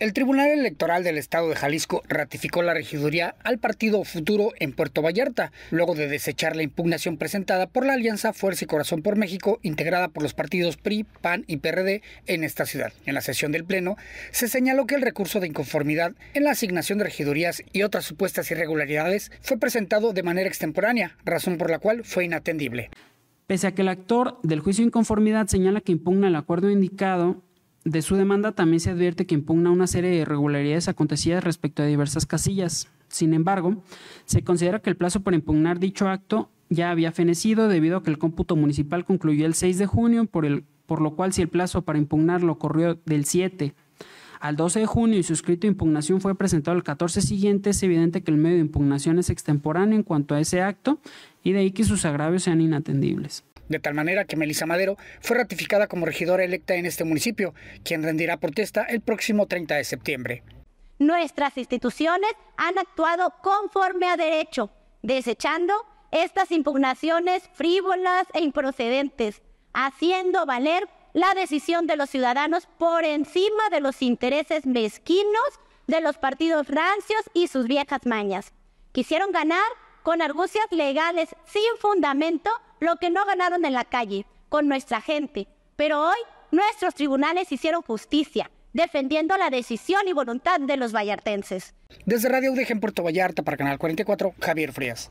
El Tribunal Electoral del Estado de Jalisco ratificó la regiduría al Partido Futuro en Puerto Vallarta, luego de desechar la impugnación presentada por la Alianza Fuerza y Corazón por México, integrada por los partidos PRI, PAN y PRD en esta ciudad. En la sesión del Pleno, se señaló que el recurso de inconformidad en la asignación de regidurías y otras supuestas irregularidades fue presentado de manera extemporánea, razón por la cual fue inatendible. Pese a que el actor del juicio de inconformidad señala que impugna el acuerdo indicado, de su demanda también se advierte que impugna una serie de irregularidades acontecidas respecto a diversas casillas. Sin embargo, se considera que el plazo para impugnar dicho acto ya había fenecido debido a que el cómputo municipal concluyó el 6 de junio, por, por lo cual si el plazo para impugnarlo corrió del 7 al 12 de junio y su escrito de impugnación fue presentado el 14 siguiente, es evidente que el medio de impugnación es extemporáneo en cuanto a ese acto y de ahí que sus agravios sean inatendibles de tal manera que Melisa Madero fue ratificada como regidora electa en este municipio, quien rendirá protesta el próximo 30 de septiembre. Nuestras instituciones han actuado conforme a derecho, desechando estas impugnaciones frívolas e improcedentes, haciendo valer la decisión de los ciudadanos por encima de los intereses mezquinos de los partidos rancios y sus viejas mañas. Quisieron ganar con argucias legales sin fundamento lo que no ganaron en la calle, con nuestra gente. Pero hoy nuestros tribunales hicieron justicia, defendiendo la decisión y voluntad de los vallartenses. Desde Radio UDG en Puerto Vallarta para Canal 44, Javier Frías.